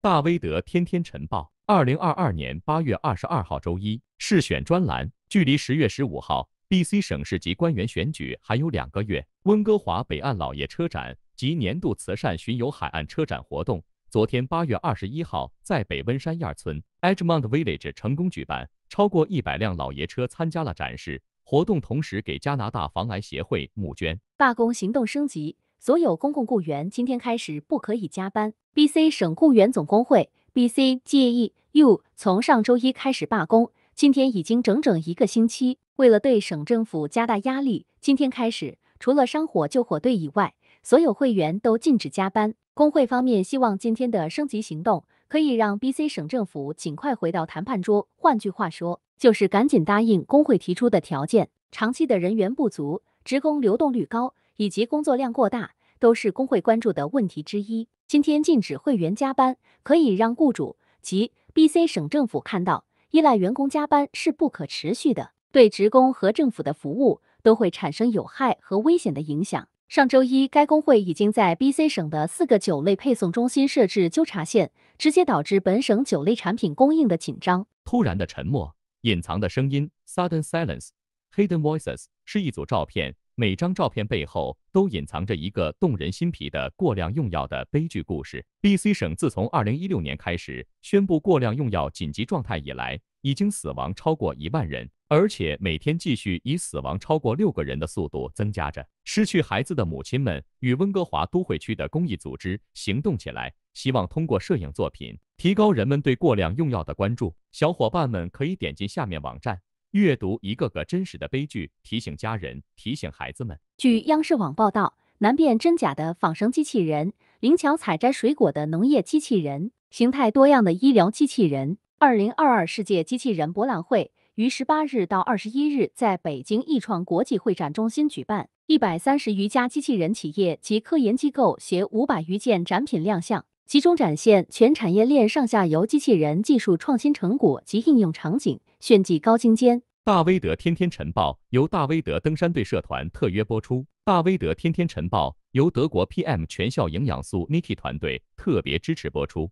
大威德天天晨报，二零二二年八月二十二号周一，市选专栏。距离十月十五号 BC 省市级官员选举还有两个月。温哥华北岸老爷车展及年度慈善巡游海岸车展活动，昨天八月二十一号在北温山堰村 Edmond Village 成功举办，超过一百辆老爷车参加了展示活动，同时给加拿大防癌协会募捐。罢工行动升级。所有公共雇员今天开始不可以加班。BC 省雇员总工会 （BCGEU） 从上周一开始罢工，今天已经整整一个星期。为了对省政府加大压力，今天开始除了山火救火队以外，所有会员都禁止加班。工会方面希望今天的升级行动可以让 BC 省政府尽快回到谈判桌，换句话说，就是赶紧答应工会提出的条件。长期的人员不足、职工流动率高以及工作量过大。都是工会关注的问题之一。今天禁止会员加班，可以让雇主及 B、C 省政府看到，依赖员工加班是不可持续的，对职工和政府的服务都会产生有害和危险的影响。上周一，该工会已经在 B、C 省的四个酒类配送中心设置纠察线，直接导致本省酒类产品供应的紧张。突然的沉默，隐藏的声音。Sudden silence, hidden voices，是一组照片。每张照片背后都隐藏着一个动人心脾的过量用药的悲剧故事。BC 省自从2016年开始宣布过量用药紧急状态以来，已经死亡超过一万人，而且每天继续以死亡超过六个人的速度增加着。失去孩子的母亲们与温哥华都会区的公益组织行动起来，希望通过摄影作品提高人们对过量用药的关注。小伙伴们可以点进下面网站。阅读一个个真实的悲剧，提醒家人，提醒孩子们。据央视网报道，难辨真假的仿生机器人，灵巧采摘水果的农业机器人，形态多样的医疗机器人。二零二二世界机器人博览会于十八日到二十一日在北京易创国际会展中心举办，一百三十余家机器人企业及科研机构携五百余件展品亮相，集中展现全产业链上下游机器人技术创新成果及应用场景。炫技高精尖！大威德天天晨报由大威德登山队社团特约播出。大威德天天晨报由德国 PM 全校营养素 Niki 团队特别支持播出。